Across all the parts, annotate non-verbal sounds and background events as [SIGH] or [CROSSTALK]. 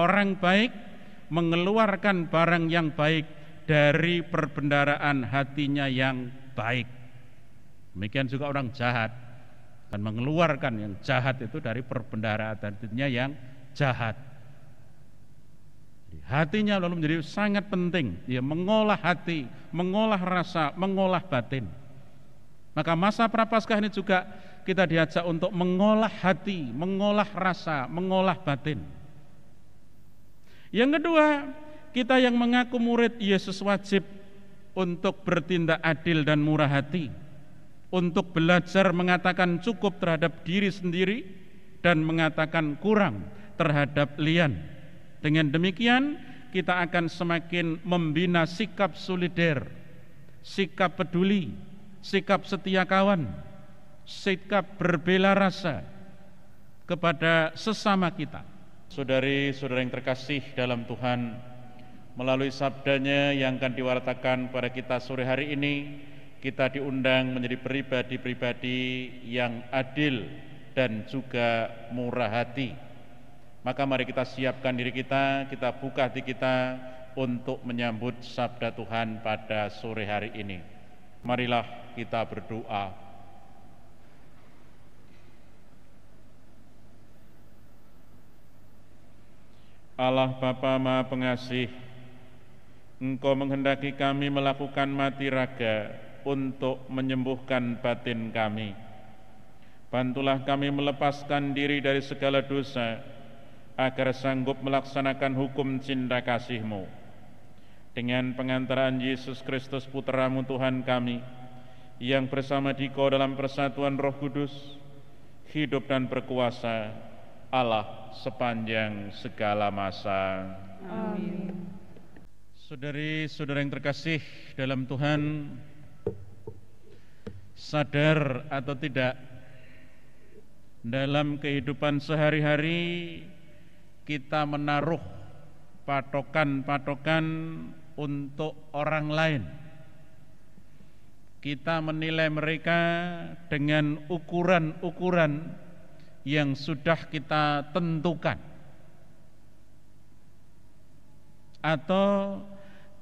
Orang baik mengeluarkan barang yang baik dari perbendaraan hatinya yang baik. Demikian juga orang jahat akan mengeluarkan yang jahat itu dari perbendaraan hatinya yang jahat. Hatinya lalu menjadi sangat penting, dia mengolah hati, mengolah rasa, mengolah batin. Maka masa prapaskah ini juga kita diajak untuk mengolah hati, mengolah rasa, mengolah batin. Yang kedua, kita yang mengaku murid ya Yesus wajib untuk bertindak adil dan murah hati, untuk belajar mengatakan cukup terhadap diri sendiri dan mengatakan kurang terhadap lian. Dengan demikian, kita akan semakin membina sikap solider, sikap peduli, sikap setia kawan, sikap berbela rasa kepada sesama kita Saudari-saudara yang terkasih dalam Tuhan, melalui sabdanya yang akan diwartakan pada kita sore hari ini, kita diundang menjadi pribadi-pribadi yang adil dan juga murah hati. Maka mari kita siapkan diri kita, kita buka hati kita untuk menyambut sabda Tuhan pada sore hari ini. Marilah kita berdoa. Allah Bapa Maha Pengasih, Engkau menghendaki kami melakukan mati raga untuk menyembuhkan batin kami. Bantulah kami melepaskan diri dari segala dosa, agar sanggup melaksanakan hukum cinta kasih Dengan pengantaran Yesus Kristus Putramu Tuhan kami, yang bersama Dikau dalam persatuan roh kudus, hidup dan berkuasa Allah sepanjang segala masa. Amin. Saudari-saudara yang terkasih dalam Tuhan, sadar atau tidak, dalam kehidupan sehari-hari kita menaruh patokan-patokan untuk orang lain. Kita menilai mereka dengan ukuran-ukuran yang sudah kita tentukan atau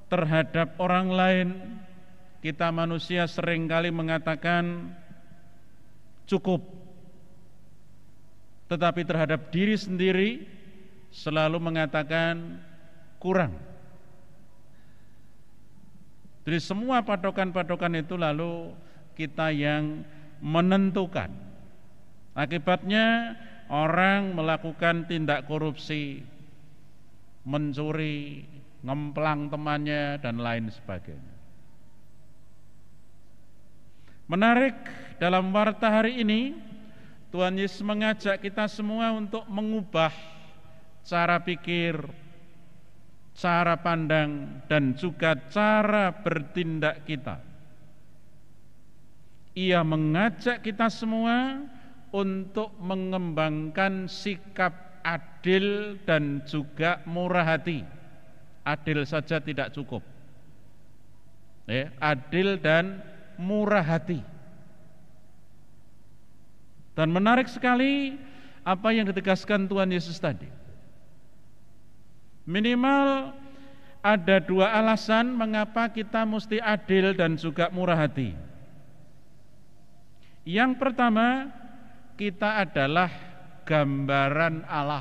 terhadap orang lain kita manusia seringkali mengatakan cukup tetapi terhadap diri sendiri selalu mengatakan kurang jadi semua patokan-patokan itu lalu kita yang menentukan Akibatnya orang melakukan tindak korupsi, mencuri, ngemplang temannya dan lain sebagainya. Menarik dalam warta hari ini Tuhan Yesus mengajak kita semua untuk mengubah cara pikir, cara pandang dan juga cara bertindak kita. Ia mengajak kita semua untuk mengembangkan sikap adil dan juga murah hati. Adil saja tidak cukup. Ya, adil dan murah hati. Dan menarik sekali apa yang ditegaskan Tuhan Yesus tadi. Minimal ada dua alasan mengapa kita mesti adil dan juga murah hati. Yang pertama, kita adalah gambaran Allah.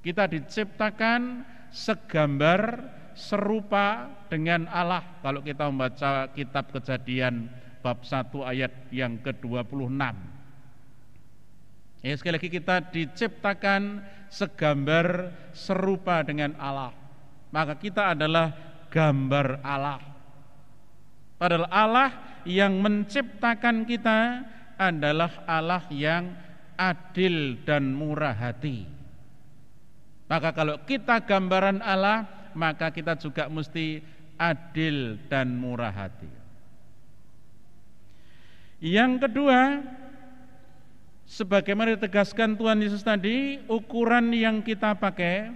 Kita diciptakan segambar serupa dengan Allah kalau kita membaca kitab Kejadian bab 1 ayat yang ke-26. Ya, sekali lagi kita diciptakan segambar serupa dengan Allah. Maka kita adalah gambar Allah. Padahal Allah yang menciptakan kita adalah Allah yang adil dan murah hati. Maka kalau kita gambaran Allah, maka kita juga mesti adil dan murah hati. Yang kedua, sebagaimana ditegaskan Tuhan Yesus tadi, ukuran yang kita pakai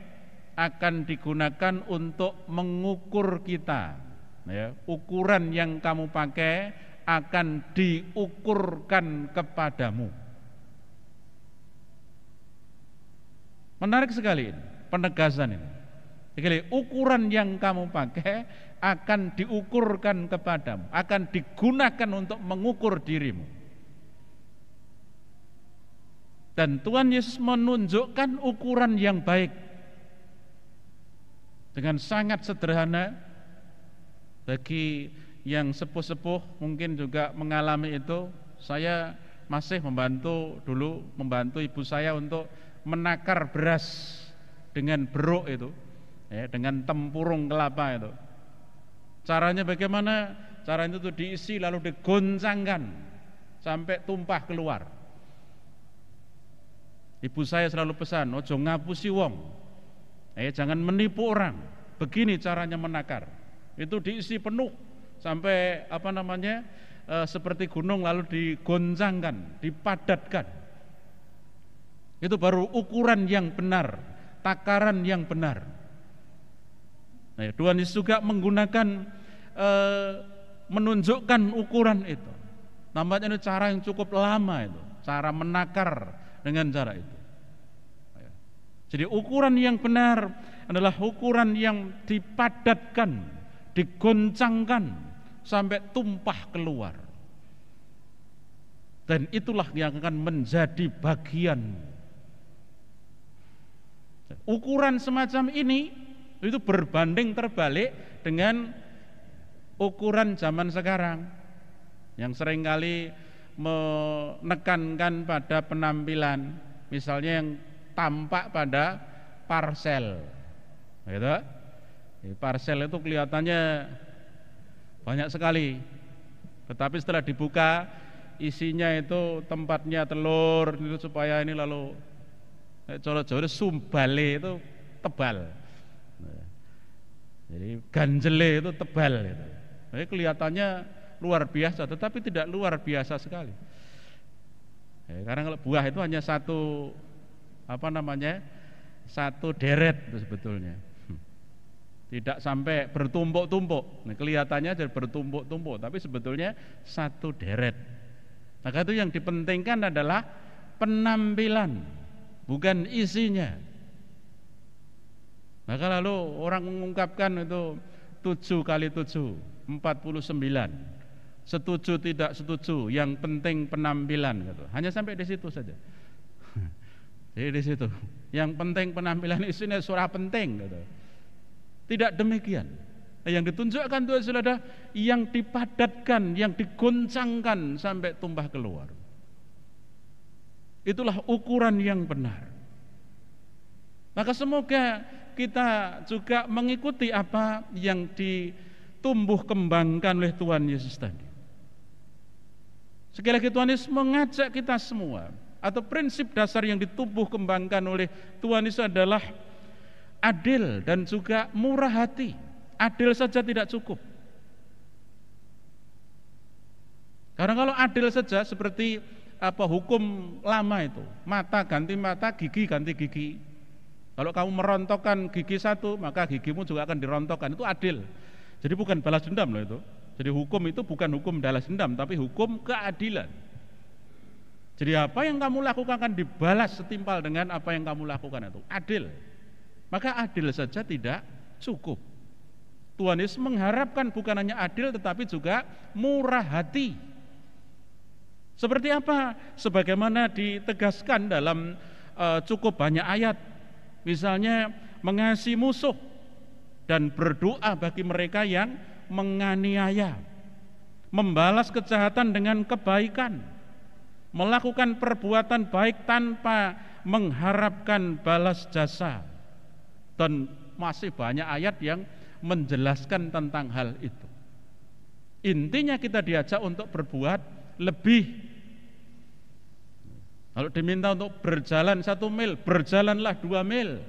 akan digunakan untuk mengukur kita. Ya, ukuran yang kamu pakai akan diukurkan kepadamu. Menarik sekali ini, penegasan ini. Jadi, ukuran yang kamu pakai akan diukurkan kepadamu, akan digunakan untuk mengukur dirimu. Dan Tuhan Yesus menunjukkan ukuran yang baik dengan sangat sederhana bagi yang sepuh-sepuh mungkin juga mengalami itu. Saya masih membantu dulu membantu ibu saya untuk menakar beras dengan beruk itu, ya, dengan tempurung kelapa itu. Caranya bagaimana? Caranya itu diisi lalu digoncangkan sampai tumpah keluar. Ibu saya selalu pesan, ojo ngapusi wong. Eh, jangan menipu orang. Begini caranya menakar. Itu diisi penuh sampai apa namanya e, seperti gunung lalu digoncangkan, dipadatkan. Itu baru ukuran yang benar, takaran yang benar. Nah, ya, Tuhan Yesus juga menggunakan e, menunjukkan ukuran itu. Nampaknya itu cara yang cukup lama itu, cara menakar dengan cara itu. Nah, ya. Jadi ukuran yang benar adalah ukuran yang dipadatkan, digoncangkan, sampai tumpah keluar. Dan itulah yang akan menjadi bagian. Ukuran semacam ini itu berbanding terbalik dengan ukuran zaman sekarang yang seringkali menekankan pada penampilan, misalnya yang tampak pada parsel. Gitu. Parsel itu kelihatannya banyak sekali. Tetapi setelah dibuka, isinya itu tempatnya telur, itu supaya ini lalu coro-coro sumbale itu tebal. Jadi ganjele itu tebal. Itu. Jadi kelihatannya luar biasa, tetapi tidak luar biasa sekali. Ya, karena kalau buah itu hanya satu apa namanya satu deret itu sebetulnya. Tidak sampai bertumpuk-tumpuk. Nah, kelihatannya jadi bertumpuk-tumpuk, tapi sebetulnya satu deret. Maka itu yang dipentingkan adalah penampilan, bukan isinya. Maka lalu orang mengungkapkan itu tujuh kali tujuh, empat puluh sembilan. Setuju tidak setuju, yang penting penampilan gitu. Hanya sampai di situ saja. [LAUGHS] Jadi di situ. Yang penting penampilan isinya surah penting gitu. Tidak demikian. Nah, yang ditunjukkan Tuhan saudara yang dipadatkan, yang digoncangkan sampai tumpah keluar. Itulah ukuran yang benar. Maka semoga kita juga mengikuti apa yang ditumbuh kembangkan oleh Tuhan Yesus tadi. Sekali lagi Tuhan Yesus mengajak kita semua atau prinsip dasar yang ditumbuh kembangkan oleh Tuhan Yesus adalah adil dan juga murah hati. Adil saja tidak cukup. Karena kalau adil saja seperti apa hukum lama itu, mata ganti mata, gigi ganti gigi. Kalau kamu merontokkan gigi satu, maka gigimu juga akan dirontokkan. Itu adil. Jadi bukan balas dendam loh itu. Jadi hukum itu bukan hukum balas dendam, tapi hukum keadilan. Jadi apa yang kamu lakukan akan dibalas setimpal dengan apa yang kamu lakukan itu. Adil. Maka adil saja tidak cukup. Tuhan Yesus mengharapkan bukan hanya adil tetapi juga murah hati. Seperti apa? Sebagaimana ditegaskan dalam eh, cukup banyak ayat. Misalnya mengasihi musuh dan berdoa bagi mereka yang menganiaya. Membalas kejahatan dengan kebaikan. Melakukan perbuatan baik tanpa mengharapkan balas jasa dan masih banyak ayat yang menjelaskan tentang hal itu. Intinya kita diajak untuk berbuat lebih. Kalau diminta untuk berjalan satu mil, berjalanlah dua mil,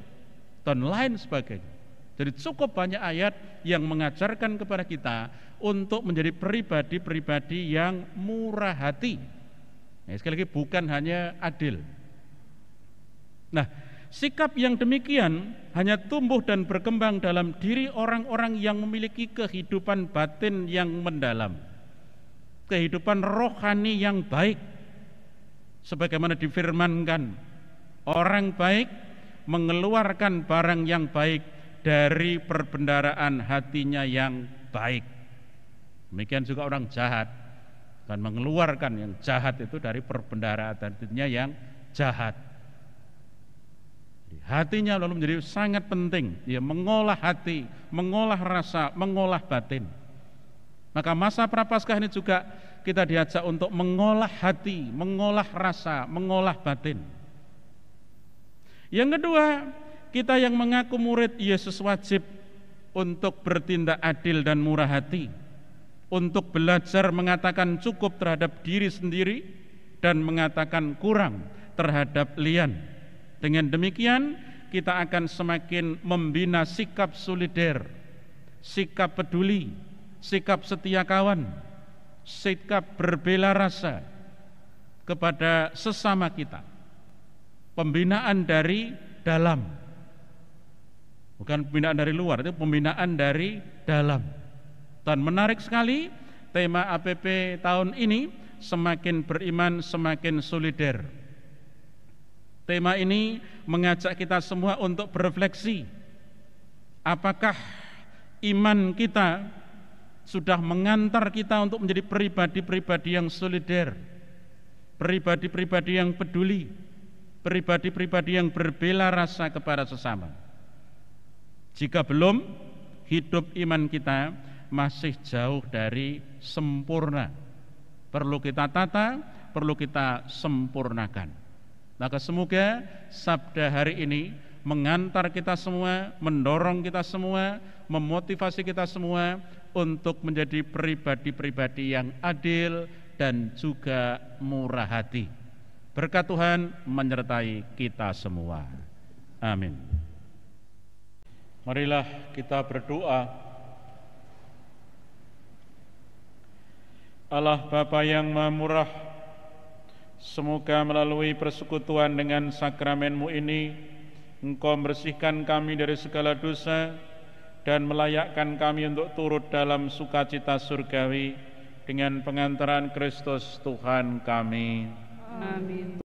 dan lain sebagainya. Jadi cukup banyak ayat yang mengajarkan kepada kita untuk menjadi pribadi-pribadi yang murah hati. Nah, sekali lagi bukan hanya adil. Nah, Sikap yang demikian hanya tumbuh dan berkembang dalam diri orang-orang yang memiliki kehidupan batin yang mendalam, kehidupan rohani yang baik, sebagaimana difirmankan: "Orang baik mengeluarkan barang yang baik dari perbendaraan hatinya yang baik." Demikian juga orang jahat dan mengeluarkan yang jahat itu dari perbendaraan hatinya yang jahat Hatinya lalu menjadi sangat penting, ya mengolah hati, mengolah rasa, mengolah batin. Maka masa prapaskah ini juga kita diajak untuk mengolah hati, mengolah rasa, mengolah batin. Yang kedua, kita yang mengaku murid Yesus wajib untuk bertindak adil dan murah hati, untuk belajar mengatakan cukup terhadap diri sendiri dan mengatakan kurang terhadap lian. Dengan demikian kita akan semakin membina sikap solider, sikap peduli, sikap setia kawan, sikap berbela rasa kepada sesama kita. Pembinaan dari dalam. Bukan pembinaan dari luar, itu pembinaan dari dalam. Dan menarik sekali tema APP tahun ini semakin beriman, semakin solider Tema ini mengajak kita semua untuk berefleksi. Apakah iman kita sudah mengantar kita untuk menjadi pribadi-pribadi yang solider, pribadi-pribadi yang peduli, pribadi-pribadi yang berbela rasa kepada sesama. Jika belum, hidup iman kita masih jauh dari sempurna. Perlu kita tata, perlu kita sempurnakan. Maka semoga sabda hari ini mengantar kita semua, mendorong kita semua, memotivasi kita semua untuk menjadi pribadi-pribadi yang adil dan juga murah hati. Berkat Tuhan menyertai kita semua. Amin. Marilah kita berdoa. Allah Bapa yang Maha Murah, Semoga melalui persekutuan dengan sakramenmu ini, Engkau bersihkan kami dari segala dosa dan melayakkan kami untuk turut dalam sukacita surgawi dengan pengantaran Kristus Tuhan kami. Amin.